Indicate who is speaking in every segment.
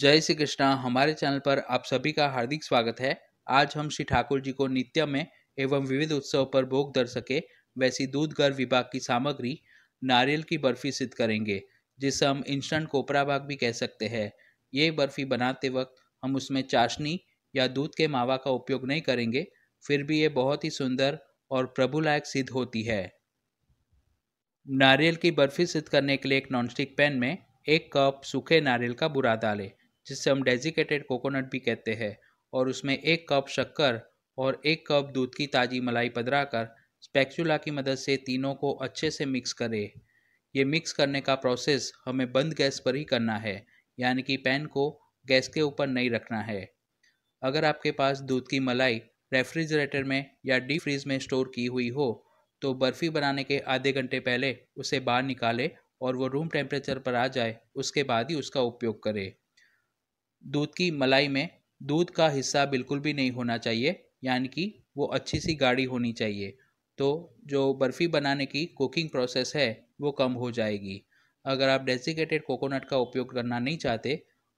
Speaker 1: जय श्री कृष्णा हमारे चैनल पर आप सभी का हार्दिक स्वागत है आज हम श्री ठाकुर जी को नित्य में एवं विविध उत्सव पर भोग दर सके वैसी दूध घर विभाग की सामग्री नारियल की बर्फी सिद्ध करेंगे जिसे हम इंस्टेंट कोपरा भाग भी कह सकते हैं ये बर्फी बनाते वक्त हम उसमें चाशनी या दूध के मावा का उपयोग नहीं करेंगे फिर भी ये बहुत ही सुंदर और प्रभु लायक सिद्ध होती है नारियल की बर्फी सिद्ध करने के लिए एक नॉनस्टिक पैन में एक कप सूखे नारियल का बुरा डालें जिसे हम डेजिकेटेड कोकोनट भी कहते हैं और उसमें एक कप शक्कर और एक कप दूध की ताज़ी मलाई पधरा कर स्पैक्चुला की मदद से तीनों को अच्छे से मिक्स करें ये मिक्स करने का प्रोसेस हमें बंद गैस पर ही करना है यानी कि पैन को गैस के ऊपर नहीं रखना है अगर आपके पास दूध की मलाई रेफ्रिजरेटर में या डी फ्रीज में स्टोर की हुई हो तो बर्फ़ी बनाने के आधे घंटे पहले उसे बाहर निकालें और वो रूम टेम्परेचर पर आ जाए उसके बाद ही उसका उपयोग करें दूध की मलाई में दूध का हिस्सा बिल्कुल भी नहीं होना चाहिए यानी कि वो अच्छी सी गाढ़ी होनी चाहिए तो जो बर्फ़ी बनाने की कुकिंग प्रोसेस है वो कम हो जाएगी अगर आप डेसिकेटेड कोकोनट का उपयोग करना नहीं चाहते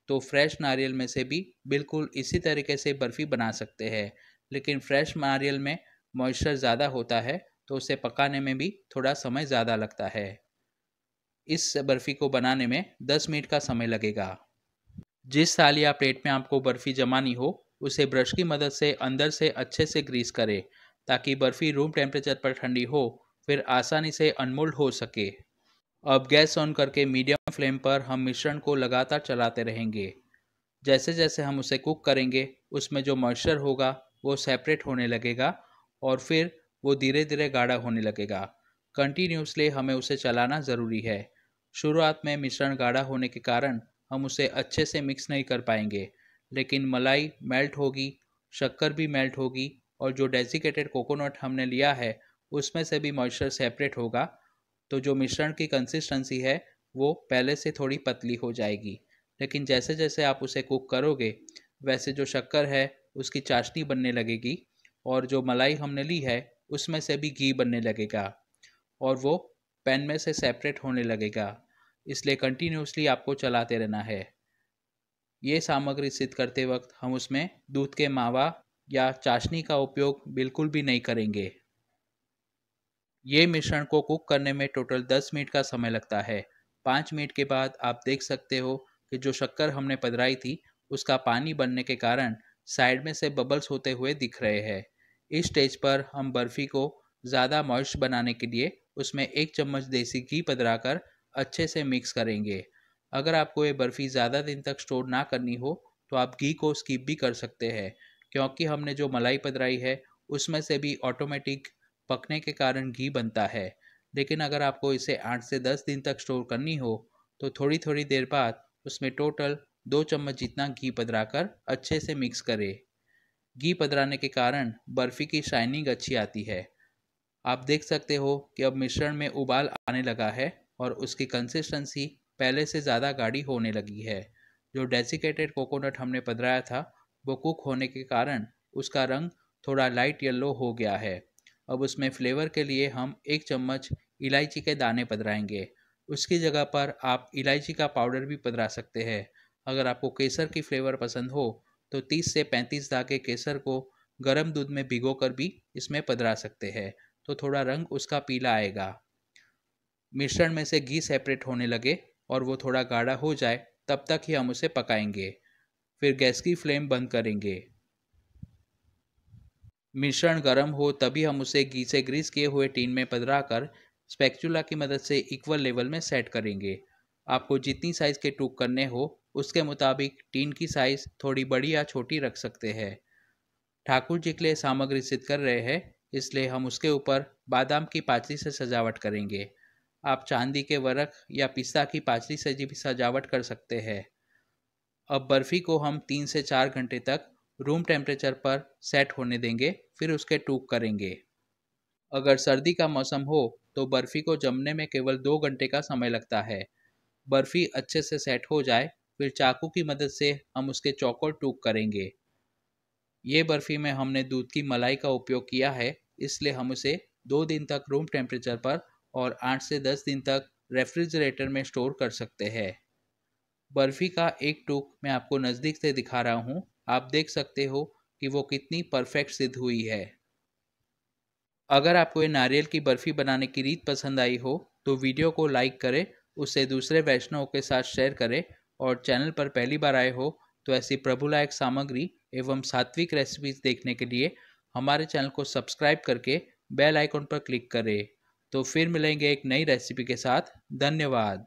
Speaker 1: तो फ्रेश नारियल में से भी बिल्कुल इसी तरीके से बर्फ़ी बना सकते हैं लेकिन फ्रेश नारियल में मॉइस्चर ज़्यादा होता है तो उसे पकाने में भी थोड़ा समय ज़्यादा लगता है इस बर्फ़ी को बनाने में 10 मिनट का समय लगेगा जिस थाली या प्लेट में आपको बर्फ़ी जमानी हो उसे ब्रश की मदद से अंदर से अच्छे से ग्रीस करें ताकि बर्फ़ी रूम टेम्परेचर पर ठंडी हो फिर आसानी से अनमोल्ड हो सके अब गैस ऑन करके मीडियम फ्लेम पर हम मिश्रण को लगातार चलाते रहेंगे जैसे जैसे हम उसे कुक करेंगे उसमें जो मॉइस्चर होगा वो सेपरेट होने लगेगा और फिर वो धीरे धीरे गाढ़ा होने लगेगा कंटिन्यूसली हमें उसे चलाना ज़रूरी है शुरुआत में मिश्रण गाढ़ा होने के कारण हम उसे अच्छे से मिक्स नहीं कर पाएंगे लेकिन मलाई मेल्ट होगी शक्कर भी मेल्ट होगी और जो डेजिकेटेड कोकोनट हमने लिया है उसमें से भी मॉइस्चर सेपरेट होगा तो जो मिश्रण की कंसिस्टेंसी है वो पहले से थोड़ी पतली हो जाएगी लेकिन जैसे जैसे आप उसे कुक करोगे वैसे जो शक्कर है उसकी चाशनी बनने लगेगी और जो मलाई हमने ली है उसमें से भी घी बनने लगेगा और वो पैन में से सेपरेट होने लगेगा इसलिए कंटिन्यूसली आपको चलाते रहना है ये सामग्री सिद्ध करते वक्त हम उसमें दूध के मावा या चाशनी का उपयोग बिल्कुल भी नहीं करेंगे ये मिश्रण को कुक करने में टोटल 10 मिनट का समय लगता है 5 मिनट के बाद आप देख सकते हो कि जो शक्कर हमने पधराई थी उसका पानी बनने के कारण साइड में से बबल्स होते हुए दिख रहे हैं इस स्टेज पर हम बर्फ़ी को ज़्यादा मॉइस्ट बनाने के लिए उसमें एक चम्मच देसी घी पधरा कर अच्छे से मिक्स करेंगे अगर आपको ये बर्फ़ी ज़्यादा दिन तक स्टोर ना करनी हो तो आप घी को स्कीप भी कर सकते हैं क्योंकि हमने जो मलाई पदराई है उसमें से भी ऑटोमेटिक पकने के कारण घी बनता है लेकिन अगर आपको इसे आठ से दस दिन तक स्टोर करनी हो तो थोड़ी थोड़ी देर बाद उसमें टोटल दो चम्मच जितना घी पदरा कर अच्छे से मिक्स करें घी पदराने के कारण बर्फ़ी की शाइनिंग अच्छी आती है आप देख सकते हो कि अब मिश्रण में उबाल आने लगा है और उसकी कंसिस्टेंसी पहले से ज़्यादा गाढ़ी होने लगी है जो डेसिकेटेड कोकोनट हमने पधराया था वो कुक होने के कारण उसका रंग थोड़ा लाइट येलो हो गया है अब उसमें फ्लेवर के लिए हम एक चम्मच इलायची के दाने पधराएंगे उसकी जगह पर आप इलायची का पाउडर भी पधरा सकते हैं अगर आपको केसर की फ्लेवर पसंद हो तो 30 से 35 धागे केसर को गर्म दूध में भिगो कर भी इसमें पधरा सकते हैं तो थोड़ा रंग उसका पीला आएगा मिश्रण में से घी सेपरेट होने लगे और वो थोड़ा गाढ़ा हो जाए तब तक ही हम उसे पकाएंगे फिर गैस की फ्लेम बंद करेंगे मिश्रण गर्म हो तभी हम उसे घी से ग्रीस किए हुए टीन में पधरा कर स्पेक्चुला की मदद से इक्वल लेवल में सेट करेंगे आपको जितनी साइज़ के टूक करने हो उसके मुताबिक टीन की साइज़ थोड़ी बड़ी या छोटी रख सकते हैं ठाकुर जी के लिए सामग्री सिद्ध कर रहे हैं इसलिए हम उसके ऊपर बादाम की पाचली से सजावट करेंगे आप चांदी के वरक या पिस्ता की पाचली से भी सजावट कर सकते हैं अब बर्फ़ी को हम तीन से चार घंटे तक रूम टेम्परेचर पर सेट होने देंगे फिर उसके टूक करेंगे अगर सर्दी का मौसम हो तो बर्फ़ी को जमने में केवल दो घंटे का समय लगता है बर्फ़ी अच्छे से सेट हो जाए फिर चाकू की मदद से हम उसके चौकोर टूक करेंगे ये बर्फ़ी में हमने दूध की मलाई का उपयोग किया है इसलिए हम उसे दो दिन तक रूम टेम्परेचर पर और 8 से 10 दिन तक रेफ्रिजरेटर में स्टोर कर सकते हैं बर्फ़ी का एक टुक मैं आपको नज़दीक से दिखा रहा हूँ आप देख सकते हो कि वो कितनी परफेक्ट सिद्ध हुई है अगर आपको ये नारियल की बर्फ़ी बनाने की रीत पसंद आई हो तो वीडियो को लाइक करें उसे दूसरे वैष्णवों के साथ शेयर करें और चैनल पर पहली बार आए हो तो ऐसी प्रभुलायक सामग्री एवं सात्विक रेसिपीज देखने के लिए हमारे चैनल को सब्सक्राइब करके बेल आइकॉन पर क्लिक करें तो फिर मिलेंगे एक नई रेसिपी के साथ धन्यवाद